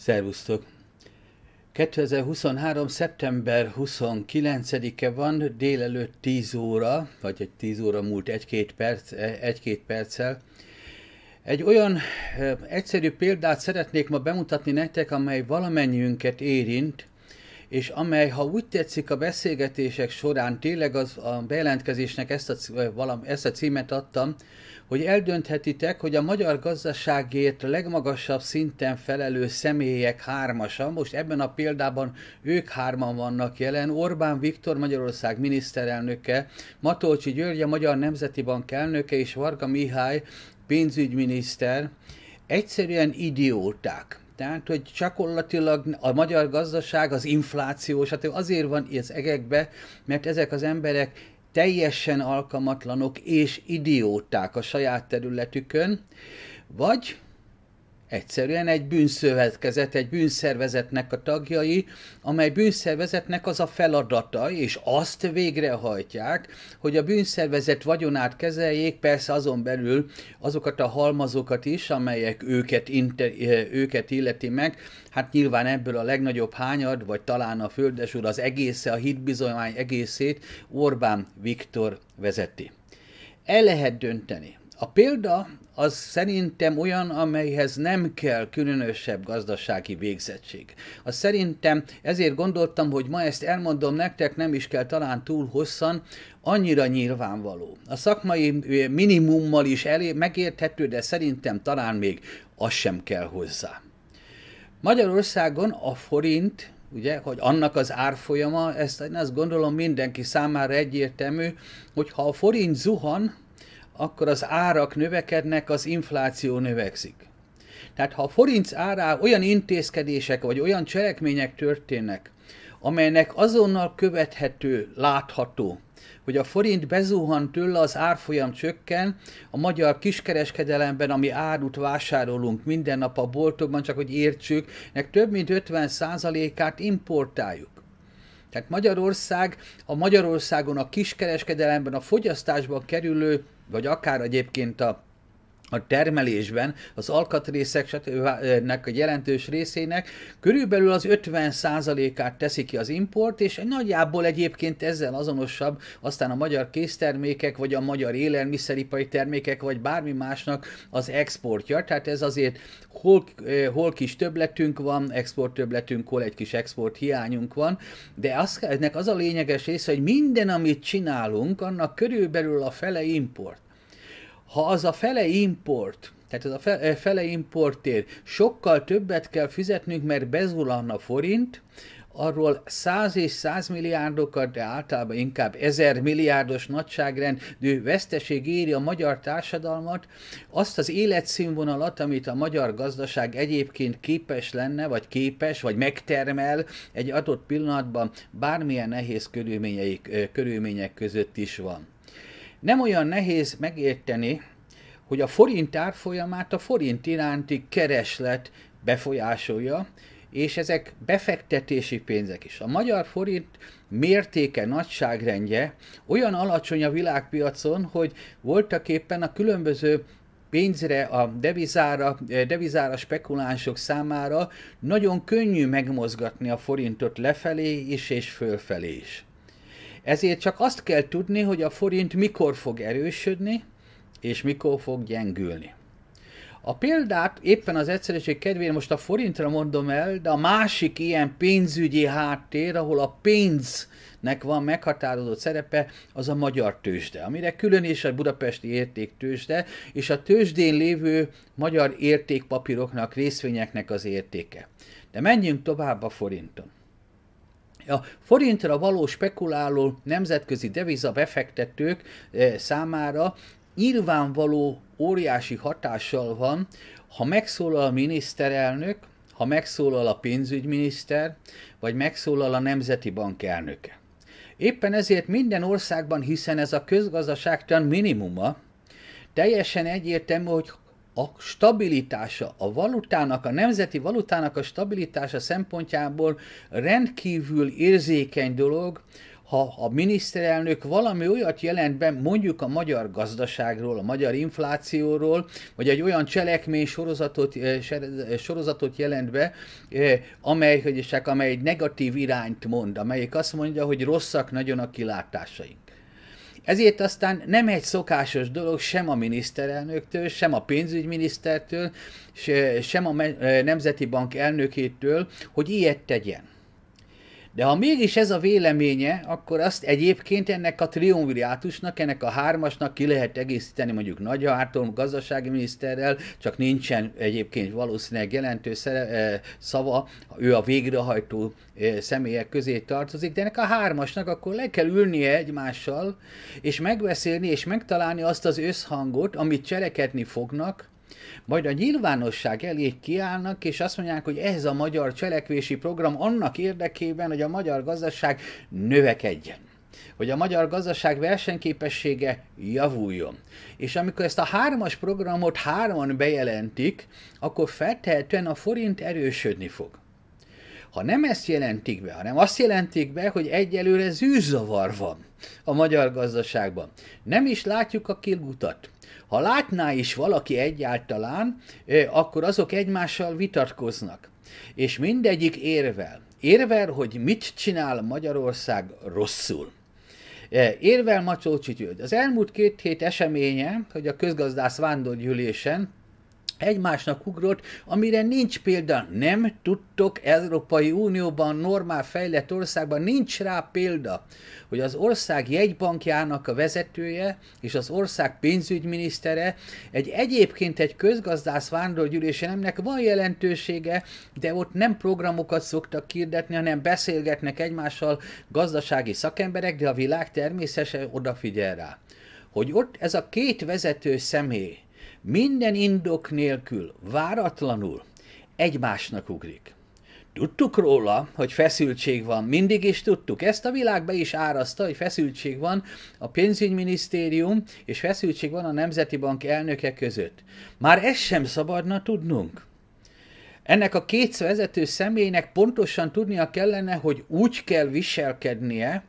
Szervusztok! 2023. szeptember 29-e van, délelőtt 10 óra, vagy egy 10 óra múlt egy-két, perc, egy-két perccel. Egy olyan eh, egyszerű példát szeretnék ma bemutatni nektek, amely valamennyiünket érint, és amely, ha úgy tetszik, a beszélgetések során tényleg az, a bejelentkezésnek ezt a, valam, ezt a címet adtam, hogy eldönthetitek, hogy a magyar gazdaságért legmagasabb szinten felelő személyek hármasa, most ebben a példában ők hárman vannak jelen, Orbán Viktor Magyarország miniszterelnöke, Matolcsi György a Magyar Nemzeti Bank elnöke és Varga Mihály pénzügyminiszter, egyszerűen idióták. Tehát, hogy gyakorlatilag a magyar gazdaság, az infláció, stb. Hát azért van ez egekbe, mert ezek az emberek teljesen alkalmatlanok és idióták a saját területükön, vagy Egyszerűen egy bűnszövetkezet, egy bűnszervezetnek a tagjai, amely bűnszervezetnek az a feladata, és azt végrehajtják, hogy a bűnszervezet vagyonát kezeljék, persze azon belül azokat a halmazokat is, amelyek őket, inter, őket illeti meg. Hát nyilván ebből a legnagyobb hányad, vagy talán a földes úr az egésze, a hitbizonymány egészét Orbán Viktor vezeti. El lehet dönteni. A példa az szerintem olyan, amelyhez nem kell különösebb gazdasági végzettség. Az szerintem ezért gondoltam, hogy ma ezt elmondom nektek, nem is kell talán túl hosszan, annyira nyilvánvaló. A szakmai minimummal is elé, megérthető, de szerintem talán még az sem kell hozzá. Magyarországon a forint, ugye, hogy annak az árfolyama, ezt én azt gondolom mindenki számára egyértelmű, hogy ha a forint zuhan, akkor az árak növekednek, az infláció növekszik. Tehát ha a forint árá olyan intézkedések vagy olyan cselekmények történnek, amelynek azonnal követhető, látható, hogy a forint bezuhan tőle, az árfolyam csökken, a magyar kiskereskedelemben, ami árut vásárolunk minden nap a boltokban, csak hogy értsük, nek több mint 50%-át importáljuk. Tehát Magyarország, a Magyarországon a kiskereskedelemben, a fogyasztásban kerülő vagy akár egyébként a a termelésben az alkatrészeknek a jelentős részének körülbelül az 50%-át teszi ki az import, és nagyjából egyébként ezzel azonosabb aztán a magyar késztermékek, vagy a magyar élelmiszeripari termékek, vagy bármi másnak az exportja. Tehát ez azért hol, eh, hol kis többletünk van, export többletünk, hol egy kis export hiányunk van, de az, ennek az a lényeges része, hogy minden, amit csinálunk, annak körülbelül a fele import ha az a fele import, tehát az a eh, fele importér sokkal többet kell fizetnünk, mert bezulanna forint, arról 100 és 100 milliárdokat, de általában inkább 1000 milliárdos nagyságrendű veszteség éri a magyar társadalmat, azt az életszínvonalat, amit a magyar gazdaság egyébként képes lenne, vagy képes, vagy megtermel egy adott pillanatban bármilyen nehéz eh, körülmények között is van. Nem olyan nehéz megérteni, hogy a forint árfolyamát a forint iránti kereslet befolyásolja, és ezek befektetési pénzek is. A magyar forint mértéke, nagyságrendje olyan alacsony a világpiacon, hogy voltak éppen a különböző pénzre, a devizára, eh, devizára spekulánsok számára nagyon könnyű megmozgatni a forintot lefelé is és fölfelé is. Ezért csak azt kell tudni, hogy a forint mikor fog erősödni, és mikor fog gyengülni. A példát éppen az egyszerűség kedvéért most a forintra mondom el, de a másik ilyen pénzügyi háttér, ahol a pénznek van meghatározott szerepe, az a magyar tőzsde, amire külön is a budapesti értéktőzsde, és a tőzsdén lévő magyar értékpapíroknak, részvényeknek az értéke. De menjünk tovább a forinton. A forintra való spekuláló nemzetközi deviza befektetők eh, számára nyilvánvaló óriási hatással van, ha megszólal a miniszterelnök, ha megszólal a pénzügyminiszter, vagy megszólal a nemzeti bank elnöke. Éppen ezért minden országban, hiszen ez a közgazdaságtan minimuma, teljesen egyértelmű, hogy a stabilitása, a valutának, a nemzeti valutának a stabilitása szempontjából rendkívül érzékeny dolog, ha a miniszterelnök valami olyat jelent be mondjuk a magyar gazdaságról, a magyar inflációról, vagy egy olyan cselekmény sorozatot, eh, eh, sorozatot jelent be, eh, amely, hogy csak, amely egy negatív irányt mond, amelyik azt mondja, hogy rosszak nagyon a kilátásaink. Ezért aztán nem egy szokásos dolog sem a miniszterelnöktől, sem a pénzügyminisztertől, sem a Nemzeti Bank elnökétől, hogy ilyet tegyen. De ha mégis ez a véleménye, akkor azt egyébként ennek a triumvirátusnak, ennek a hármasnak ki lehet egészíteni mondjuk Nagy Ártól, gazdasági miniszterrel, csak nincsen egyébként valószínűleg jelentős e, szava, ő a végrehajtó e, személyek közé tartozik, de ennek a hármasnak akkor le kell ülnie egymással, és megbeszélni és megtalálni azt az összhangot, amit cselekedni fognak, majd a nyilvánosság elé kiállnak, és azt mondják, hogy ez a magyar cselekvési program annak érdekében, hogy a magyar gazdaság növekedjen hogy a magyar gazdaság versenyképessége javuljon. És amikor ezt a hármas programot hárman bejelentik, akkor feltehetően a forint erősödni fog. Ha nem ezt jelentik be, hanem azt jelentik be, hogy egyelőre zűrzavar van a magyar gazdaságban. Nem is látjuk a kilutat. Ha látná is valaki egyáltalán, akkor azok egymással vitatkoznak. És mindegyik érvel. Érvel, hogy mit csinál Magyarország rosszul. Érvel Macsócsi György. Az elmúlt két hét eseménye, hogy a közgazdász vándorgyűlésen egymásnak ugrott, amire nincs példa. Nem tudtok, Európai Unióban, normál fejlett országban nincs rá példa, hogy az ország jegybankjának a vezetője és az ország pénzügyminisztere egy egyébként egy közgazdász nemnek van jelentősége, de ott nem programokat szoktak kirdetni, hanem beszélgetnek egymással gazdasági szakemberek, de a világ természetesen odafigyel rá. Hogy ott ez a két vezető személy, minden indok nélkül, váratlanul egymásnak ugrik. Tudtuk róla, hogy feszültség van, mindig is tudtuk. Ezt a világ be is árazta, hogy feszültség van a pénzügyminisztérium, és feszültség van a Nemzeti Bank elnöke között. Már ezt sem szabadna tudnunk. Ennek a két vezető személynek pontosan tudnia kellene, hogy úgy kell viselkednie,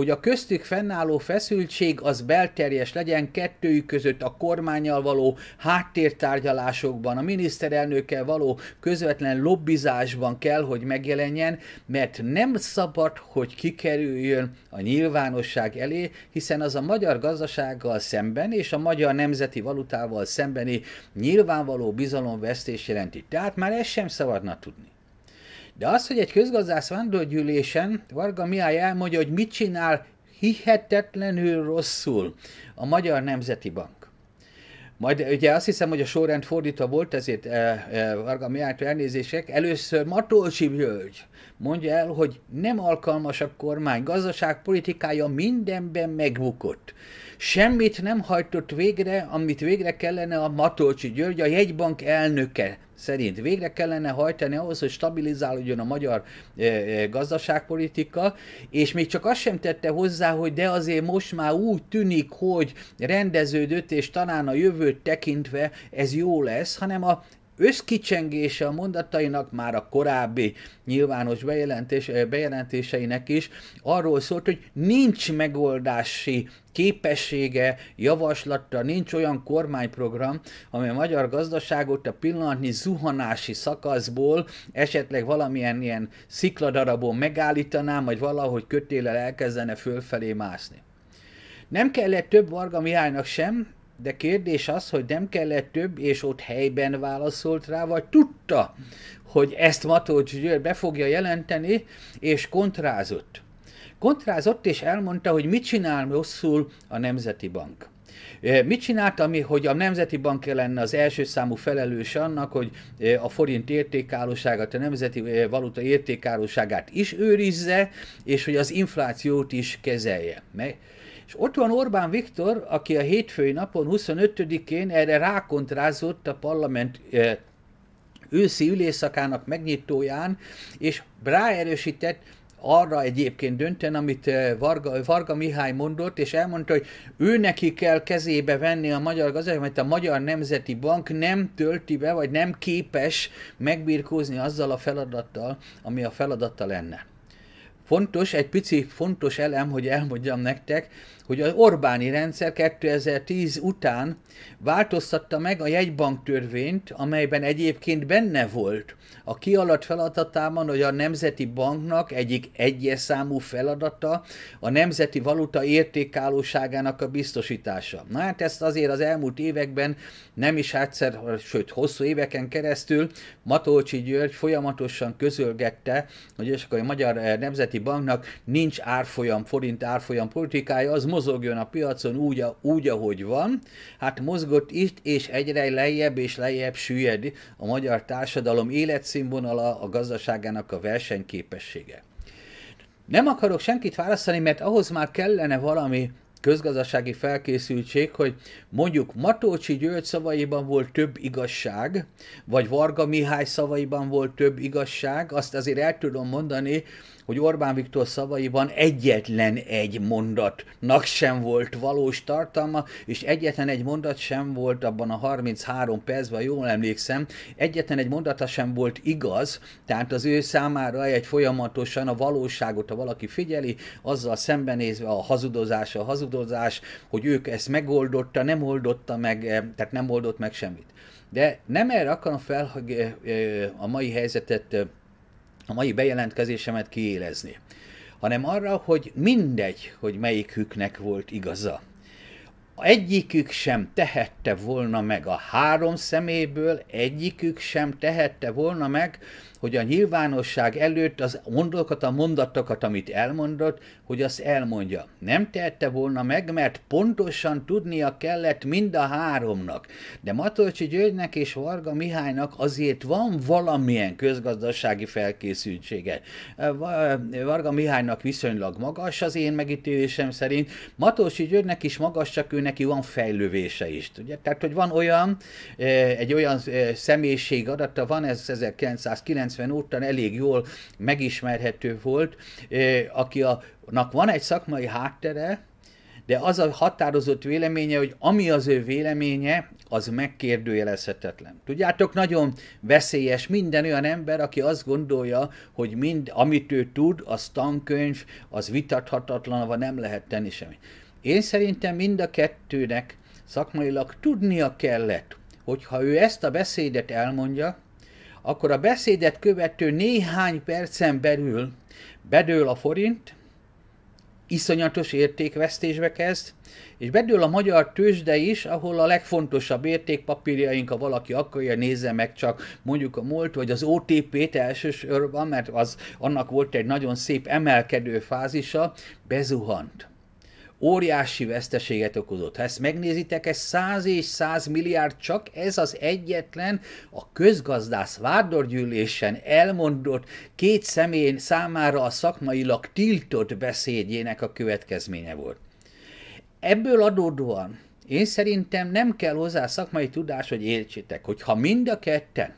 hogy a köztük fennálló feszültség az belterjes legyen kettőjük között a kormányjal való háttértárgyalásokban, a miniszterelnökkel való közvetlen lobbizásban kell, hogy megjelenjen, mert nem szabad, hogy kikerüljön a nyilvánosság elé, hiszen az a magyar gazdasággal szemben és a magyar nemzeti valutával szembeni nyilvánvaló bizalomvesztés jelenti. Tehát már ezt sem szabadna tudni. De az, hogy egy közgazdász vándorgyűlésen Varga Mihály elmondja, hogy mit csinál hihetetlenül rosszul a Magyar Nemzeti Bank. Majd ugye azt hiszem, hogy a sorrend fordítva volt, ezért e, e, Varga Miárt elnézések. Először Matolcsi Völgy mondja el, hogy nem alkalmas a kormány, gazdaságpolitikája mindenben megbukott. Semmit nem hajtott végre, amit végre kellene a Matolcsi György, a jegybank elnöke szerint végre kellene hajtani ahhoz, hogy stabilizálódjon a magyar e, e, gazdaságpolitika, és még csak azt sem tette hozzá, hogy de azért most már úgy tűnik, hogy rendeződött, és talán a jövőt tekintve ez jó lesz, hanem a összkicsengése a mondatainak, már a korábbi nyilvános bejelentés, bejelentéseinek is arról szólt, hogy nincs megoldási képessége, javaslatra, nincs olyan kormányprogram, ami a magyar gazdaságot a pillanatnyi zuhanási szakaszból esetleg valamilyen ilyen szikladarabon megállítaná, vagy valahogy kötélel elkezdene fölfelé mászni. Nem kellett több Varga Mihálynak sem, de kérdés az, hogy nem kellett több, és ott helyben válaszolt rá, vagy tudta, hogy ezt Matolcs György be fogja jelenteni, és kontrázott. Kontrázott, és elmondta, hogy mit csinál rosszul a Nemzeti Bank. E, mit csinált, ami, hogy a Nemzeti Bank lenne az első számú felelős annak, hogy e, a forint értékállóságát, a nemzeti e, valuta értékállóságát is őrizze, és hogy az inflációt is kezelje. Mert és ott van Orbán Viktor, aki a hétfői napon, 25-én erre rákontrázott a parlament e, őszi ülésszakának megnyitóján, és ráerősített arra egyébként dönten, amit e, Varga, Varga Mihály mondott, és elmondta, hogy ő neki kell kezébe venni a magyar gazdaság, mert a Magyar Nemzeti Bank nem tölti be, vagy nem képes megbirkózni azzal a feladattal, ami a feladata lenne. Fontos, egy pici fontos elem, hogy elmondjam nektek, hogy az Orbáni rendszer 2010 után változtatta meg a jegybanktörvényt, amelyben egyébként benne volt a kialat feladatában, hogy a Nemzeti Banknak egyik egyes számú feladata a nemzeti valuta értékállóságának a biztosítása. Na hát ezt azért az elmúlt években nem is egyszer, sőt hosszú éveken keresztül Matolcsi György folyamatosan közölgette, hogy és akkor a Magyar Nemzeti Banknak nincs árfolyam, forint árfolyam politikája, az mozogjon a piacon úgy, úgy, ahogy van. Hát mozgott itt, és egyre lejjebb és lejjebb süllyed a magyar társadalom életszínvonala, a gazdaságának a versenyképessége. Nem akarok senkit választani, mert ahhoz már kellene valami közgazdasági felkészültség, hogy mondjuk Matócsi György szavaiban volt több igazság, vagy Varga Mihály szavaiban volt több igazság, azt azért el tudom mondani, hogy Orbán Viktor szavaiban egyetlen egy mondatnak sem volt valós tartalma, és egyetlen egy mondat sem volt abban a 33 percben, jól emlékszem, egyetlen egy mondata sem volt igaz, tehát az ő számára egy folyamatosan a valóságot, ha valaki figyeli, azzal szembenézve a hazudozás, a hazudozás, hogy ők ezt megoldotta, nem oldotta meg, eh, tehát nem oldott meg semmit. De nem erre akarom fel eh, eh, a mai helyzetet a mai bejelentkezésemet kiélezni, hanem arra, hogy mindegy, hogy melyiküknek volt igaza egyikük sem tehette volna meg a három szeméből, egyikük sem tehette volna meg, hogy a nyilvánosság előtt az mondokat, a mondatokat, amit elmondott, hogy azt elmondja. Nem tehette volna meg, mert pontosan tudnia kellett mind a háromnak. De Matolcsi Györgynek és Varga Mihálynak azért van valamilyen közgazdasági felkészültsége. Varga Mihálynak viszonylag magas az én megítélésem szerint, Matolcsi Györgynek is magas, csak őnek neki van fejlővése is. Ugye? Tehát, hogy van olyan, eh, egy olyan eh, személyiség adata van, ez 1990 óta elég jól megismerhető volt, eh, aki a nak van egy szakmai háttere, de az a határozott véleménye, hogy ami az ő véleménye, az megkérdőjelezhetetlen. Tudjátok, nagyon veszélyes minden olyan ember, aki azt gondolja, hogy mind, amit ő tud, az tankönyv, az vitathatatlan, vagy nem lehet tenni semmit. Én szerintem mind a kettőnek szakmailag tudnia kellett, hogy ha ő ezt a beszédet elmondja, akkor a beszédet követő néhány percen belül bedől a forint, iszonyatos értékvesztésbe kezd, és bedől a magyar tőzsde is, ahol a legfontosabb értékpapírjaink, ha valaki akarja, nézze meg csak mondjuk a múlt, vagy az OTP-t elsősorban, mert az, annak volt egy nagyon szép emelkedő fázisa, bezuhant óriási veszteséget okozott. Ha ezt megnézitek, ez 100 és 100 milliárd csak ez az egyetlen a közgazdász vádorgyűlésen elmondott két személy számára a szakmailag tiltott beszédjének a következménye volt. Ebből adódóan én szerintem nem kell hozzá szakmai tudás, hogy értsétek, hogy ha mind a ketten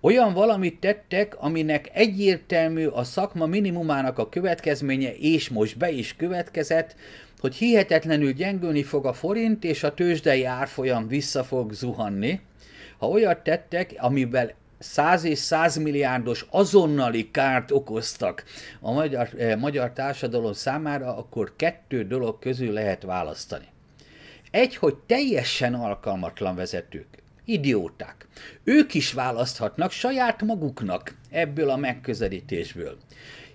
olyan valamit tettek, aminek egyértelmű a szakma minimumának a következménye, és most be is következett, hogy hihetetlenül gyengülni fog a forint, és a tőzsdei árfolyam vissza fog zuhanni. Ha olyat tettek, amivel 100 és 100 milliárdos azonnali kárt okoztak a magyar, eh, magyar társadalom számára, akkor kettő dolog közül lehet választani. Egy, hogy teljesen alkalmatlan vezetők idióták. Ők is választhatnak saját maguknak ebből a megközelítésből.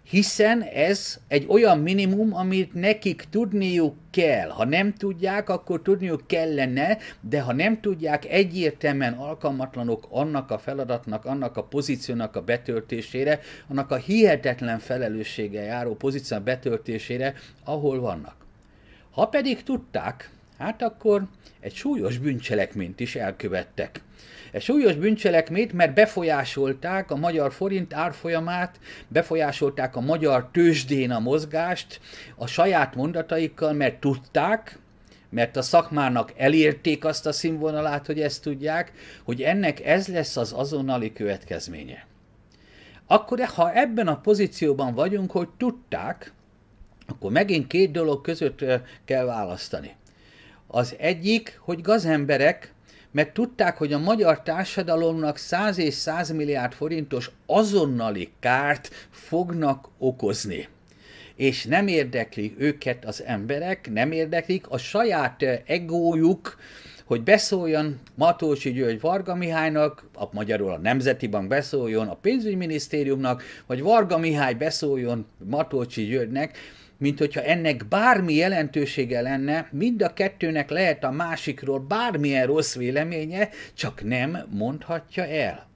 Hiszen ez egy olyan minimum, amit nekik tudniuk kell. Ha nem tudják, akkor tudniuk kellene, de ha nem tudják, egyértelműen alkalmatlanok annak a feladatnak, annak a pozíciónak a betöltésére, annak a hihetetlen felelőssége járó pozíciónak betöltésére, ahol vannak. Ha pedig tudták, hát akkor egy súlyos bűncselekményt is elkövettek. Egy súlyos bűncselekményt, mert befolyásolták a magyar forint árfolyamát, befolyásolták a magyar tőzsdén a mozgást a saját mondataikkal, mert tudták, mert a szakmának elérték azt a színvonalát, hogy ezt tudják, hogy ennek ez lesz az azonnali következménye. Akkor ha ebben a pozícióban vagyunk, hogy tudták, akkor megint két dolog között kell választani. Az egyik, hogy gazemberek, mert tudták, hogy a magyar társadalomnak 100 és 100 milliárd forintos azonnali kárt fognak okozni és nem érdekli őket az emberek, nem érdeklik a saját eh, egójuk, hogy beszóljon Matósi György Varga Mihálynak, a magyarul a Nemzeti Bank beszóljon a pénzügyminisztériumnak, vagy Varga Mihály beszóljon Matósi Györgynek, mint hogyha ennek bármi jelentősége lenne, mind a kettőnek lehet a másikról bármilyen rossz véleménye, csak nem mondhatja el.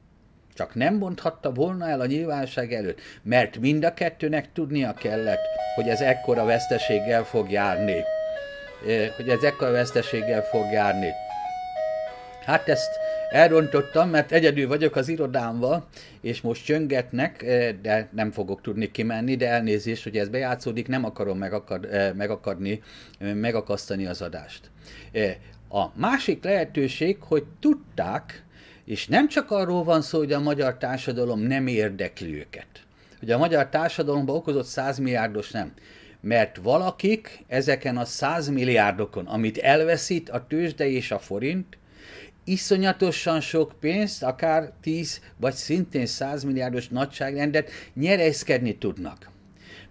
Csak nem mondhatta volna el a nyilvánosság előtt, mert mind a kettőnek tudnia kellett, hogy ez ekkora veszteséggel fog járni. Eh, hogy ez ekkora veszteséggel fog járni. Hát ezt elrontottam, mert egyedül vagyok az irodámba, és most csöngetnek, eh, de nem fogok tudni kimenni, de elnézést, hogy ez bejátszódik, nem akarom megakad, eh, megakadni, eh, megakasztani az adást. A másik lehetőség, hogy tudták, és nem csak arról van szó, hogy a magyar társadalom nem érdekli őket, hogy a magyar társadalomba okozott 100 milliárdos nem mert valakik ezeken a százmilliárdokon, amit elveszít a tőzsde és a forint, iszonyatosan sok pénzt, akár 10 vagy szintén 100 milliárdos nagyságrendet nyerezkedni tudnak.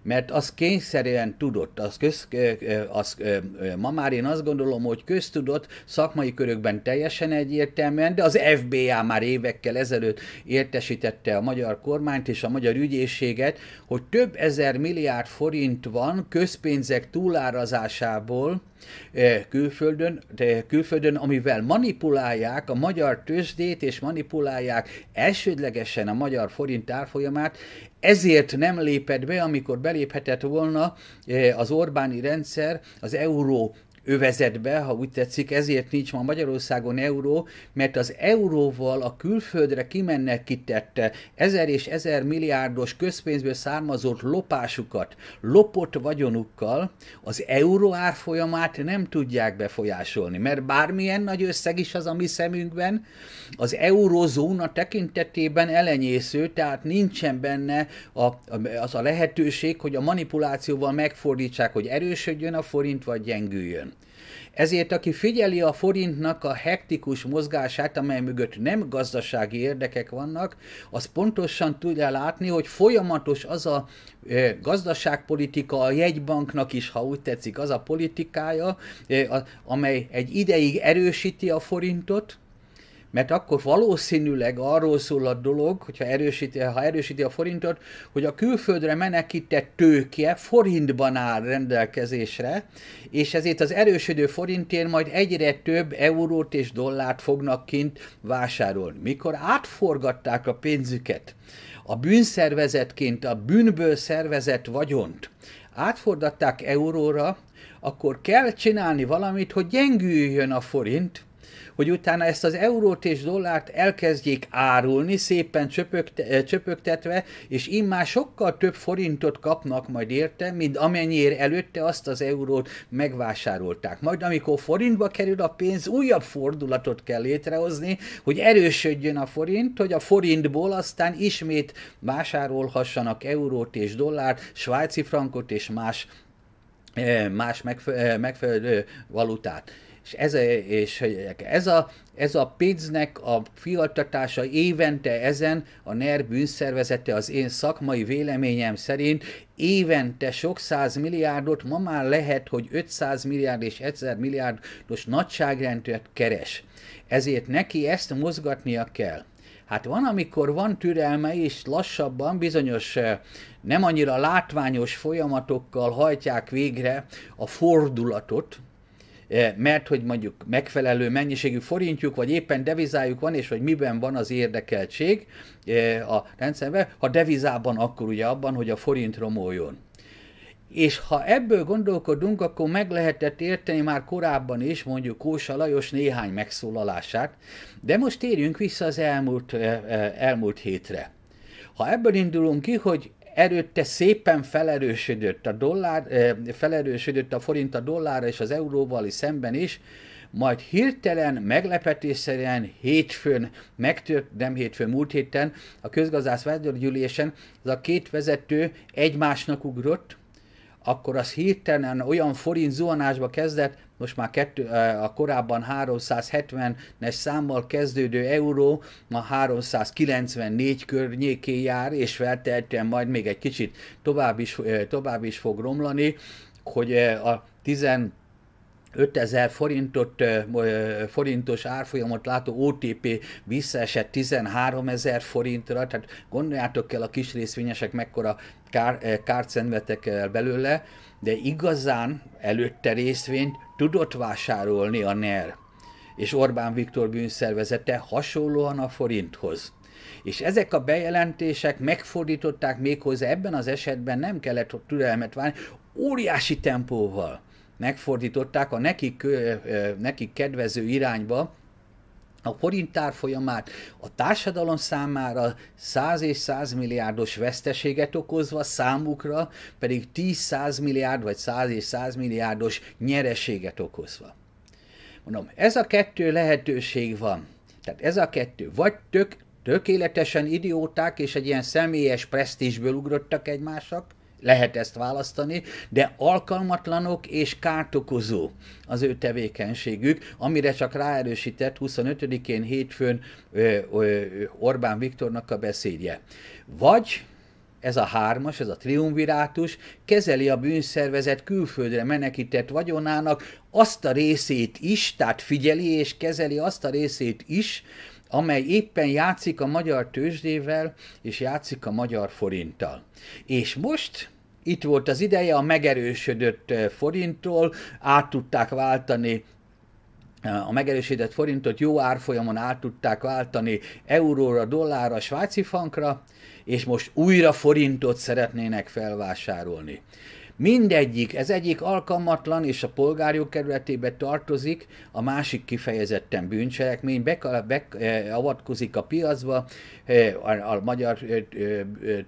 Mert az kényszerűen tudott, az, köz, az ma már én azt gondolom, hogy köztudott szakmai körökben teljesen egyértelműen, de az FBA már évekkel ezelőtt értesítette a magyar kormányt és a magyar ügyészséget, hogy több ezer milliárd forint van közpénzek túlárazásából, E, külföldön, de külföldön, amivel manipulálják a magyar tőzsdét, és manipulálják elsődlegesen a magyar forint árfolyamát, ezért nem lépett be, amikor beléphetett volna e, az Orbáni rendszer az euró övezetbe, ha úgy tetszik, ezért nincs ma Magyarországon euró, mert az euróval a külföldre kimennek kitette ezer és ezer milliárdos közpénzből származott lopásukat, lopott vagyonukkal az euró árfolyamát nem tudják befolyásolni, mert bármilyen nagy összeg is az a mi szemünkben, az eurozóna tekintetében elenyésző, tehát nincsen benne a, az a lehetőség, hogy a manipulációval megfordítsák, hogy erősödjön a forint, vagy gyengüljön. Ezért aki figyeli a forintnak a hektikus mozgását, amely mögött nem gazdasági érdekek vannak, az pontosan tudja látni, hogy folyamatos az a e, gazdaságpolitika, a jegybanknak is, ha úgy tetszik, az a politikája, e, amely egy ideig erősíti a forintot, mert akkor valószínűleg arról szól a dolog, hogyha erősíti, ha erősíti a forintot, hogy a külföldre menekített tőke forintban áll rendelkezésre, és ezért az erősödő forintért majd egyre több eurót és dollárt fognak kint vásárolni. Mikor átforgatták a pénzüket, a bűnszervezetként a bűnből szervezett vagyont átfordatták euróra, akkor kell csinálni valamit, hogy gyengüljön a forint, hogy utána ezt az eurót és dollárt elkezdjék árulni, szépen csöpögte, eh, csöpögtetve, és immár sokkal több forintot kapnak majd érte, mint amennyire előtte azt az eurót megvásárolták. Majd amikor forintba kerül a pénz, újabb fordulatot kell létrehozni, hogy erősödjön a forint, hogy a forintból aztán ismét vásárolhassanak eurót és dollárt, svájci frankot és más eh, más eh, megfelelő valutát és ez a, és ez a, ez a pénznek a fiatatása évente ezen a NER bűnszervezete az én szakmai véleményem szerint évente sok száz milliárdot, ma már lehet, hogy 500 milliárd és 1000 milliárdos nagyságrendet keres. Ezért neki ezt mozgatnia kell. Hát van, amikor van türelme, és lassabban bizonyos eh, nem annyira látványos folyamatokkal hajtják végre a fordulatot, Eh, mert hogy mondjuk megfelelő mennyiségű forintjuk, vagy éppen devizájuk van, és hogy miben van az érdekeltség eh, a rendszerben, ha devizában, akkor ugye abban, hogy a forint romoljon. És ha ebből gondolkodunk, akkor meg lehetett érteni már korábban is mondjuk Kósa Lajos néhány megszólalását, de most térjünk vissza az elmúlt, eh, elmúlt hétre. Ha ebből indulunk ki, hogy előtte szépen felerősödött a, dollár, felerősödött a forint a dollárra és az euróval is szemben is, majd hirtelen, meglepetésszerűen hétfőn megtört, nem hétfőn, múlt héten a közgazdász vezetőgyűlésen az a két vezető egymásnak ugrott, akkor az hirtelen olyan forint zuhanásba kezdett, most már kettő, a korábban 370-es számmal kezdődő euró ma 394 környéké jár, és feltehetően majd még egy kicsit tovább is, tovább is fog romlani, hogy a 10 5000 forintot, forintos árfolyamot látó OTP visszaesett 13 ezer forintra, tehát gondoljátok el a kis részvényesek mekkora kár, kárt szenvedtek el belőle, de igazán előtte részvényt tudott vásárolni a NER és Orbán Viktor bűnszervezete hasonlóan a forinthoz. És ezek a bejelentések megfordították méghozzá ebben az esetben nem kellett türelmet várni, óriási tempóval megfordították a nekik, nekik kedvező irányba, a forint árfolyamát a társadalom számára 100 és 100 milliárdos veszteséget okozva, számukra pedig 10-100 milliárd vagy 100 és 100 milliárdos nyereséget okozva. Mondom, ez a kettő lehetőség van. Tehát ez a kettő. Vagy tök, tökéletesen idióták és egy ilyen személyes presztízsből ugrottak egymásnak, lehet ezt választani, de alkalmatlanok és kártokozó az ő tevékenységük, amire csak ráerősített 25-én hétfőn ö, ö, Orbán Viktornak a beszédje. Vagy ez a hármas, ez a triumvirátus kezeli a bűnszervezet külföldre menekített vagyonának azt a részét is, tehát figyeli és kezeli azt a részét is, amely éppen játszik a magyar tőzsdével, és játszik a magyar forinttal. És most itt volt az ideje, a megerősödött eh, forinttól át tudták váltani eh, a megerősített forintot jó árfolyamon át tudták váltani euróra, dollárra, svájci frankra, és most újra forintot szeretnének felvásárolni. Mindegyik, ez egyik alkalmatlan és a polgárjog kerületébe tartozik, a másik kifejezetten bűncselekmény, beavatkozik e, a piacba, e, a, a magyar e,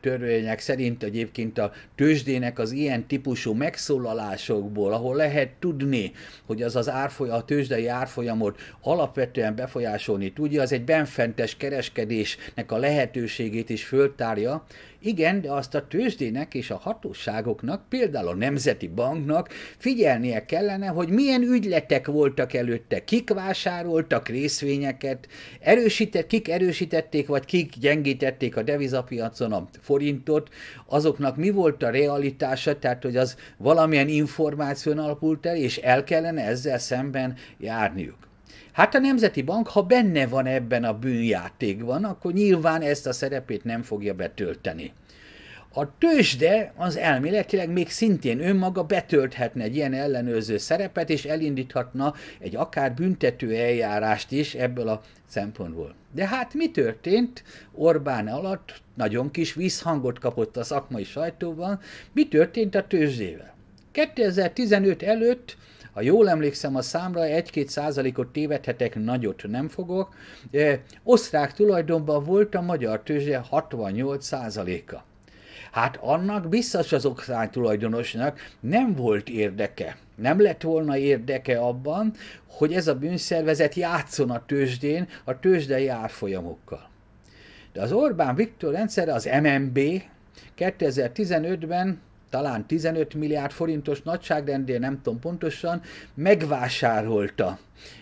törvények szerint egyébként a tőzsdének az ilyen típusú megszólalásokból, ahol lehet tudni, hogy az az árfolyam, a tőzsdei árfolyamot alapvetően befolyásolni tudja, az egy benfentes kereskedésnek a lehetőségét is föltárja, igen, de azt a tőzsdének és a hatóságoknak, például a Nemzeti Banknak figyelnie kellene, hogy milyen ügyletek voltak előtte, kik vásároltak részvényeket, erősített, kik erősítették, vagy kik gyengítették a devizapiacon a forintot, azoknak mi volt a realitása, tehát hogy az valamilyen információn alapult el, és el kellene ezzel szemben járniuk. Hát a Nemzeti Bank, ha benne van ebben a bűnjátékban, akkor nyilván ezt a szerepét nem fogja betölteni. A tőzsde az elméletileg még szintén önmaga betölthetne egy ilyen ellenőrző szerepet, és elindíthatna egy akár büntető eljárást is ebből a szempontból. De hát mi történt Orbán alatt? Nagyon kis visszhangot kapott a szakmai sajtóban. Mi történt a tőzsdével? 2015 előtt ha jól emlékszem a számra, 1-2 százalékot tévedhetek, nagyot nem fogok. E, osztrák tulajdonban volt a magyar tőzsde 68 százaléka. Hát annak biztos az osztrák tulajdonosnak nem volt érdeke. Nem lett volna érdeke abban, hogy ez a bűnszervezet játszon a tőzsdén, a tőzsdei árfolyamokkal. De az Orbán Viktor rendszer az MMB 2015-ben talán 15 milliárd forintos nagyságrendén, nem tudom pontosan, megvásárolta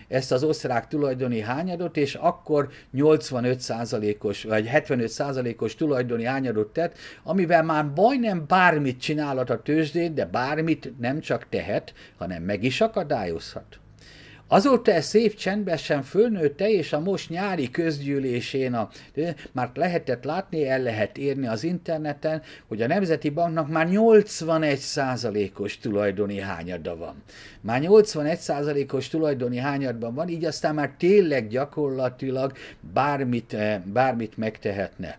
ezt az osztrák tulajdoni hányadot, és akkor 85%-os, vagy 75%-os tulajdoni hányadot tett, amivel már majdnem bármit csinálhat a tőzsdén, de bármit nem csak tehet, hanem meg is akadályozhat. Azóta ez szép csendesen fölnőtte, és a most nyári közgyűlésén a, már lehetett látni, el lehet érni az interneten, hogy a Nemzeti Banknak már 81%-os tulajdoni hányada van. Már 81%-os tulajdoni hányadban van, így aztán már tényleg gyakorlatilag bármit, bármit megtehetne.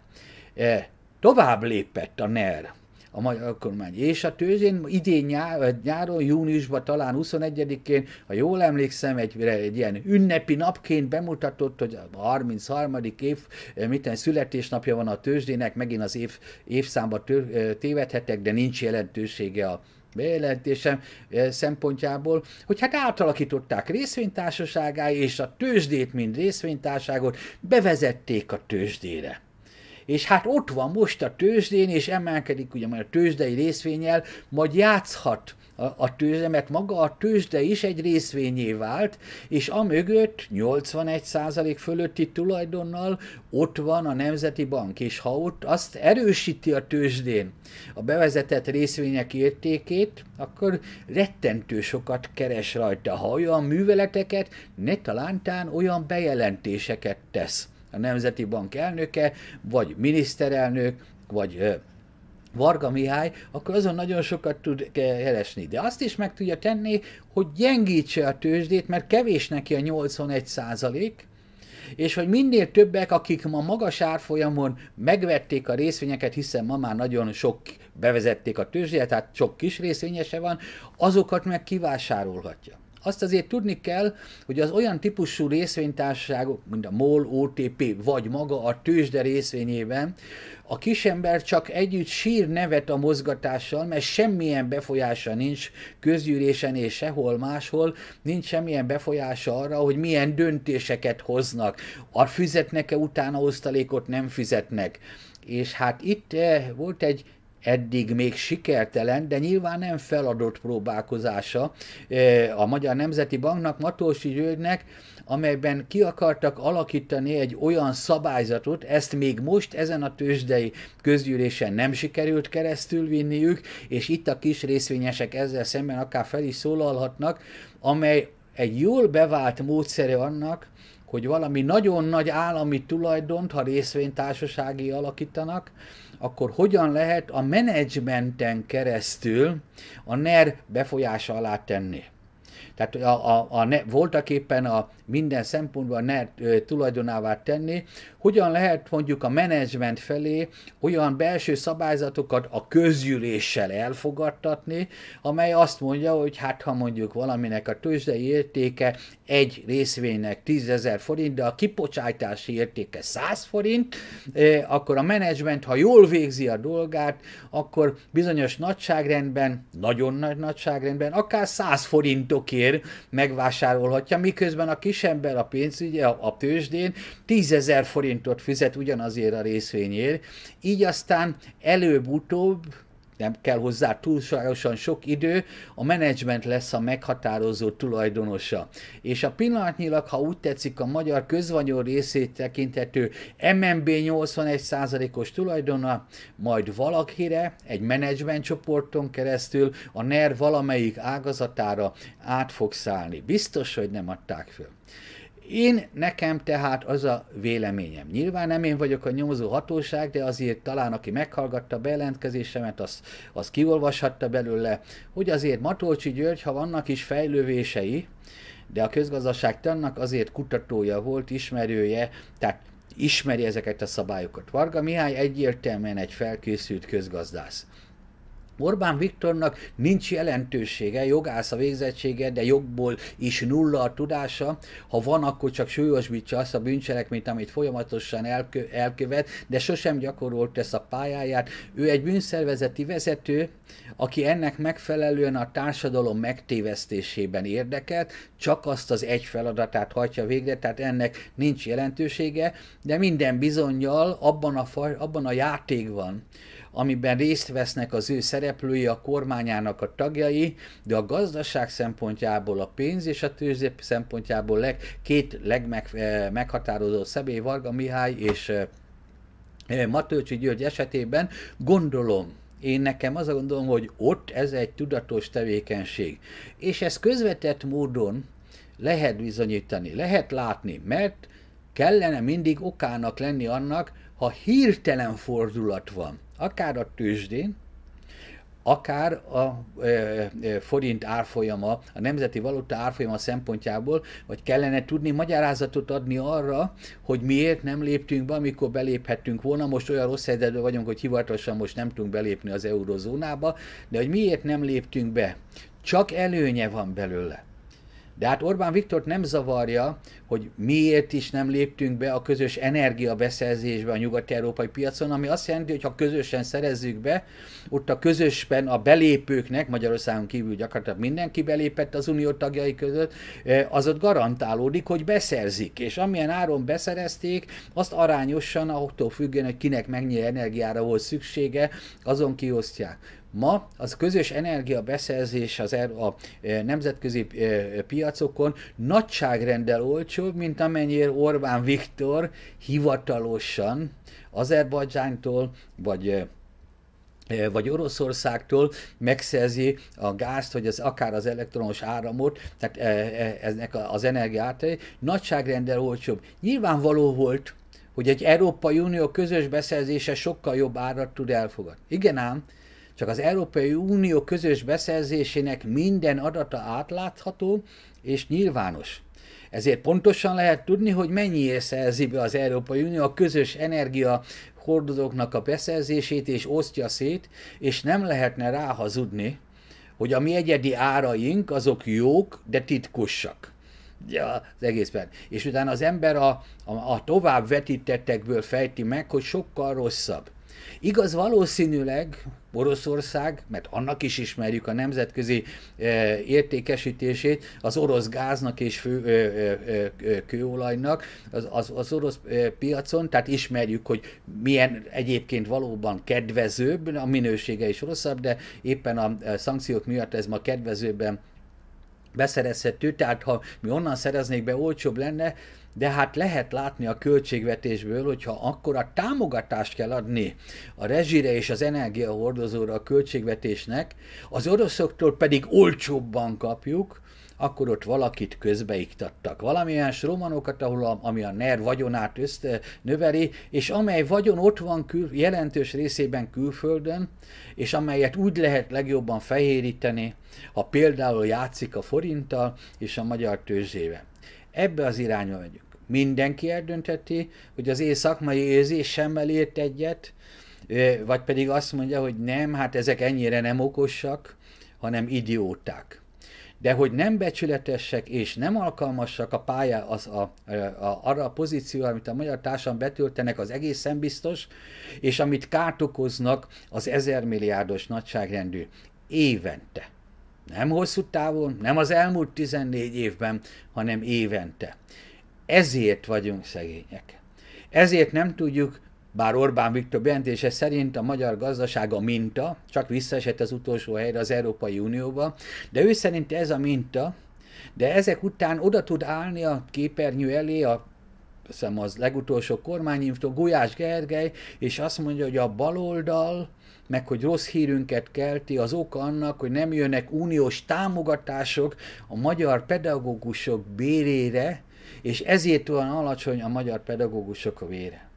Tovább lépett a NER a magyar kormány. És a tőzsén idén nyár, nyáron, júniusban, talán 21-én, ha jól emlékszem, egy, egy ilyen ünnepi napként bemutatott, hogy a 33. év, eh, miten születésnapja van a tőzsdének, megint az év, évszámba tő, eh, tévedhetek, de nincs jelentősége a bejelentésem eh, szempontjából, hogy hát átalakították részvénytársaságá, és a tőzsdét, mint részvénytárságot bevezették a tőzsdére és hát ott van most a tőzsdén, és emelkedik ugye majd a tőzsdei részvényel, majd játszhat a, a tőzsde, mert maga a tőzsde is egy részvényé vált, és amögött 81% fölötti tulajdonnal ott van a Nemzeti Bank, és ha ott azt erősíti a tőzsdén a bevezetett részvények értékét, akkor rettentő sokat keres rajta, ha olyan műveleteket, ne talántán olyan bejelentéseket tesz a Nemzeti Bank elnöke, vagy miniszterelnök, vagy Varga Mihály, akkor azon nagyon sokat tud eh, keresni. De azt is meg tudja tenni, hogy gyengítse a tőzsdét, mert kevés neki a 81 százalék, és hogy minél többek, akik ma magas árfolyamon megvették a részvényeket, hiszen ma már nagyon sok bevezették a tőzsdét, tehát sok kis részvényese van, azokat meg kivásárolhatja. Azt azért tudni kell, hogy az olyan típusú részvénytársaságok, mint a MOL, OTP, vagy maga a tőzsde részvényében, a kisember csak együtt sír nevet a mozgatással, mert semmilyen befolyása nincs közgyűlésen és sehol máshol, nincs semmilyen befolyása arra, hogy milyen döntéseket hoznak. A fizetnek-e utána osztalékot, nem fizetnek. És hát itt eh, volt egy eddig még sikertelen, de nyilván nem feladott próbálkozása e, a Magyar Nemzeti Banknak, Matósi Györgynek, amelyben ki akartak alakítani egy olyan szabályzatot, ezt még most ezen a tőzsdei közgyűlésen nem sikerült keresztül vinniük, és itt a kis részvényesek ezzel szemben akár fel is szólalhatnak, amely egy jól bevált módszere annak, hogy valami nagyon nagy állami tulajdont, ha részvénytársasági alakítanak, akkor hogyan lehet a menedzsmenten keresztül a NER befolyása alá tenni. Tehát a, a, a voltak éppen a minden szempontból a NER tulajdonává tenni, hogyan lehet mondjuk a menedzsment felé olyan belső szabályzatokat a közgyűléssel elfogadtatni, amely azt mondja, hogy hát ha mondjuk valaminek a tőzsdei értéke egy részvénynek 10 ezer forint, de a kipocsátási értéke 100 forint, eh, akkor a menedzsment, ha jól végzi a dolgát, akkor bizonyos nagyságrendben, nagyon nagy nagyságrendben, akár 100 forintokért megvásárolhatja, miközben a kisember a pénzügye a, a tőzsdén 10 ezer forint forintot fizet ugyanazért a részvényért, így aztán előbb-utóbb nem kell hozzá túlságosan sok idő, a menedzsment lesz a meghatározó tulajdonosa. És a pillanatnyilag, ha úgy tetszik, a magyar közvagyon részét tekintető MNB 81%-os tulajdona, majd valakire, egy menedzsment csoporton keresztül a NER valamelyik ágazatára át fog szállni. Biztos, hogy nem adták föl. Én nekem tehát az a véleményem. Nyilván nem én vagyok a nyomozó hatóság, de azért talán aki meghallgatta bejelentkezésemet, az, az kiolvashatta belőle, hogy azért Matolcsi György, ha vannak is fejlővései, de a tannak azért kutatója volt, ismerője, tehát ismeri ezeket a szabályokat. Varga Mihály egyértelműen egy felkészült közgazdász. Orbán Viktornak nincs jelentősége, jogász a végzettsége, de jogból is nulla a tudása. Ha van, akkor csak súlyosbítsa azt a bűncselekményt, amit folyamatosan elkö elkövet, de sosem gyakorolt ezt a pályáját. Ő egy bűnszervezeti vezető, aki ennek megfelelően a társadalom megtévesztésében érdekelt, csak azt az egy feladatát hajtja végre, tehát ennek nincs jelentősége, de minden bizonyal abban a, faj, abban a játékban, amiben részt vesznek az ő szereplői, a kormányának a tagjai, de a gazdaság szempontjából a pénz és a tőzép szempontjából leg, két legmeghatározó eh, személy, Varga Mihály és eh, eh, Matölcsi György esetében gondolom, én nekem az a gondolom, hogy ott ez egy tudatos tevékenység. És ez közvetett módon lehet bizonyítani, lehet látni, mert kellene mindig okának lenni annak, ha hirtelen fordulat van akár a tőzsdén, akár a e, e, forint árfolyama, a nemzeti valuta árfolyama szempontjából, vagy kellene tudni magyarázatot adni arra, hogy miért nem léptünk be, amikor beléphettünk volna. Most olyan rossz helyzetben vagyunk, hogy hivatalosan most nem tudunk belépni az eurozónába, de hogy miért nem léptünk be. Csak előnye van belőle. De hát Orbán Viktort nem zavarja, hogy miért is nem léptünk be a közös energiabeszerzésbe a nyugat-európai piacon, ami azt jelenti, hogy ha közösen szerezzük be, ott a közösben a belépőknek, Magyarországon kívül gyakorlatilag mindenki belépett az unió tagjai között, eh, az ott garantálódik, hogy beszerzik. És amilyen áron beszerezték, azt arányosan, attól függően, hogy kinek mennyi energiára volt szüksége, azon kiosztják. Ma az közös energia beszerzés az er, a e, nemzetközi e, piacokon nagyságrendel olcsóbb, mint amennyire Orbán Viktor hivatalosan Azerbajdzsánytól vagy e, vagy Oroszországtól megszerzi a gázt, vagy az, akár az elektronos áramot, tehát eznek az energiát, nagyságrendel olcsóbb. Nyilvánvaló volt, hogy egy Európai Unió közös beszerzése sokkal jobb árat tud elfogadni. Igen ám, csak az Európai Unió közös beszerzésének minden adata átlátható és nyilvános. Ezért pontosan lehet tudni, hogy mennyiért szerzi be az Európai Unió a közös energia hordozóknak a beszerzését és osztja szét, és nem lehetne ráhazudni, hogy a mi egyedi áraink azok jók, de titkosak. Ja, az egészben. És utána az ember a, a, a tovább vetítettekből fejti meg, hogy sokkal rosszabb. Igaz, valószínűleg Oroszország, mert annak is ismerjük a nemzetközi e, értékesítését, az orosz gáznak és fő, e e, e, e, kőolajnak az, az, az orosz e, piacon, tehát ismerjük, hogy milyen egyébként valóban kedvezőbb, a minősége is rosszabb, de éppen a, a szankciók miatt ez ma kedvezőbben beszerezhető, tehát ha mi onnan szereznék be, olcsóbb lenne, de hát lehet látni a költségvetésből, hogyha akkor a támogatást kell adni a rezsire és az energiahordozóra a költségvetésnek, az oroszoktól pedig olcsóbban kapjuk, akkor ott valakit közbeiktattak. Valamilyen romanokat, ahol a, ami a NER vagyonát össze növeli, és amely vagyon ott van kül, jelentős részében külföldön, és amelyet úgy lehet legjobban fehéríteni, ha például játszik a forinttal és a magyar tőzsével. Ebbe az irányba megyünk. Mindenki eldönteti, hogy az én szakmai érzésemmel ért egyet, vagy pedig azt mondja, hogy nem, hát ezek ennyire nem okosak, hanem idióták de hogy nem becsületesek és nem alkalmasak a pálya az a, a, a, arra a pozíció, amit a magyar társadalom betöltenek, az egészen biztos, és amit kárt okoznak az ezer milliárdos nagyságrendű évente. Nem hosszú távon, nem az elmúlt 14 évben, hanem évente. Ezért vagyunk szegények. Ezért nem tudjuk bár Orbán Viktor bejelentése szerint a magyar gazdasága minta, csak visszaesett az utolsó helyre az Európai Unióba, de ő szerint ez a minta, de ezek után oda tud állni a képernyő elé a hiszem az legutolsó kormányinfo, Gulyás Gergely, és azt mondja, hogy a baloldal, meg hogy rossz hírünket kelti, az oka annak, hogy nem jönnek uniós támogatások a magyar pedagógusok bérére, és ezért olyan alacsony a magyar pedagógusok a vére.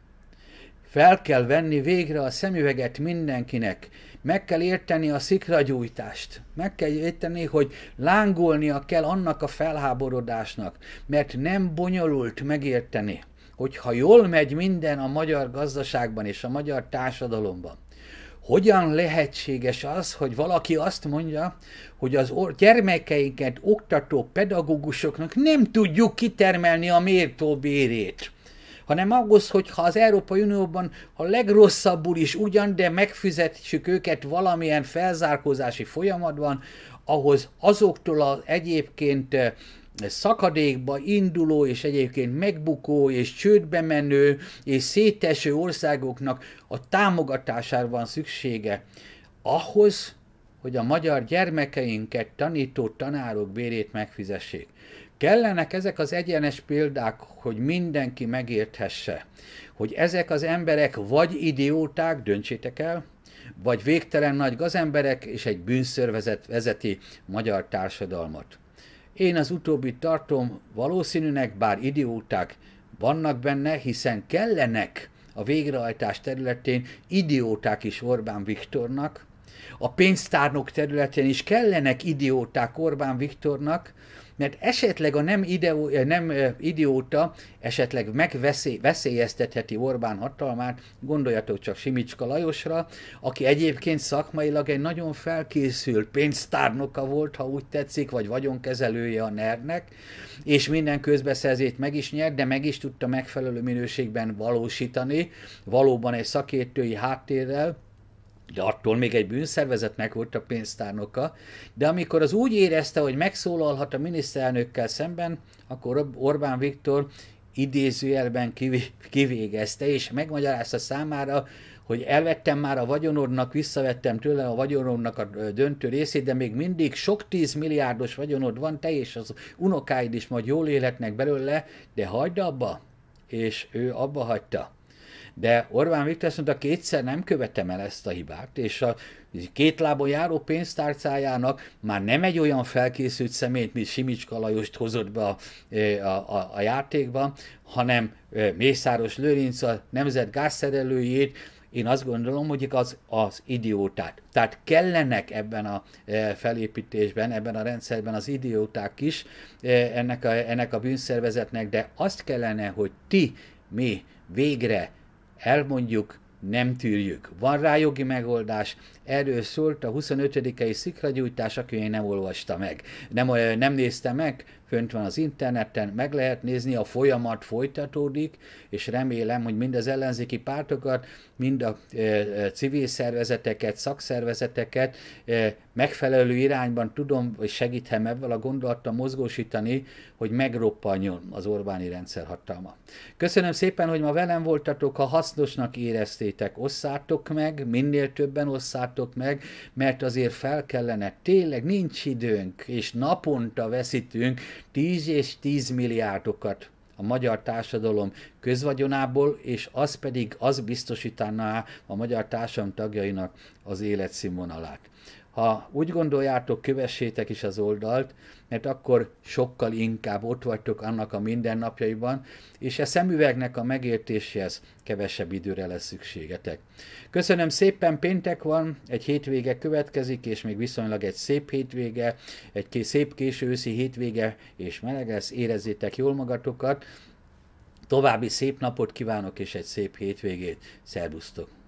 Fel kell venni végre a szemüveget mindenkinek. Meg kell érteni a szikragyújtást. Meg kell érteni, hogy lángolnia kell annak a felháborodásnak, mert nem bonyolult megérteni, hogyha jól megy minden a magyar gazdaságban és a magyar társadalomban, hogyan lehetséges az, hogy valaki azt mondja, hogy az gyermekeinket oktató pedagógusoknak nem tudjuk kitermelni a méltó bérét? hanem ahhoz, hogyha az Európai Unióban a legrosszabbul is ugyan, de megfizetjük őket valamilyen felzárkózási folyamatban, ahhoz azoktól az egyébként eh, szakadékba induló és egyébként megbukó és csődbe menő és széteső országoknak a támogatására van szüksége. Ahhoz, hogy a magyar gyermekeinket tanító tanárok bérét megfizessék. Kellenek ezek az egyenes példák, hogy mindenki megérthesse, hogy ezek az emberek vagy idióták, döntsétek el, vagy végtelen nagy gazemberek és egy bűnszervezet vezeti magyar társadalmat. Én az utóbbi tartom valószínűnek, bár idióták vannak benne, hiszen kellenek a végrehajtás területén idióták is Orbán Viktornak, a pénztárnok területén is kellenek idióták Orbán Viktornak, mert esetleg a nem, ideó, eh, nem eh, idióta esetleg megveszélyeztetheti Orbán hatalmát, gondoljatok csak Simicska Lajosra, aki egyébként szakmailag egy nagyon felkészült pénztárnoka volt, ha úgy tetszik, vagy vagyonkezelője a NER-nek, és minden közbeszerzét meg is nyert, de meg is tudta megfelelő minőségben valósítani, valóban egy szakértői háttérrel, de attól még egy bűnszervezetnek volt a pénztárnoka, de amikor az úgy érezte, hogy megszólalhat a miniszterelnökkel szemben, akkor Orbán Viktor idézőjelben kivégezte, és megmagyarázta számára, hogy elvettem már a vagyonodnak, visszavettem tőle a vagyonodnak a döntő részét, de még mindig sok tízmilliárdos vagyonod van, te és az unokáid is majd jól élhetnek belőle, de hagyd abba, és ő abba hagyta. De Orbán Viktor azt mondta, kétszer nem követem el ezt a hibát, és a két lábon járó pénztárcájának már nem egy olyan felkészült szemét, mint Simicska Lajost hozott be a, e, a, a, a játékba, hanem e, Mészáros Lőrinc a nemzet gázszerelőjét, én azt gondolom, hogy az, az idiótát. Tehát kellenek ebben a e, felépítésben, ebben a rendszerben az idióták is ennek a, ennek a bűnszervezetnek, de azt kellene, hogy ti, mi végre elmondjuk, nem tűrjük. Van rá jogi megoldás, erről szólt a 25-i sziklagyújtás, aki én nem olvasta meg. Nem, nem nézte meg, fönt van az interneten, meg lehet nézni, a folyamat folytatódik, és remélem, hogy mind az ellenzéki pártokat, mind a e, civil szervezeteket, szakszervezeteket e, megfelelő irányban tudom, vagy segíthem ebből a gondolattal mozgósítani, hogy megroppanjon az Orbáni rendszer hatalma. Köszönöm szépen, hogy ma velem voltatok, ha hasznosnak éreztétek, osszátok meg, minél többen osszátok, hallgassátok meg, mert azért fel kellene, tényleg nincs időnk, és naponta veszítünk 10 és 10 milliárdokat a magyar társadalom közvagyonából, és az pedig az biztosítaná a magyar társadalom tagjainak az életszínvonalát. Ha úgy gondoljátok, kövessétek is az oldalt, mert akkor sokkal inkább ott vagytok annak a mindennapjaiban, és e szemüvegnek a megértéséhez kevesebb időre lesz szükségetek. Köszönöm szépen, péntek van, egy hétvége következik, és még viszonylag egy szép hétvége, egy szép késő őszi hétvége, és meleg lesz, érezzétek jól magatokat, További szép napot kívánok, és egy szép hétvégét. Szerbusztok!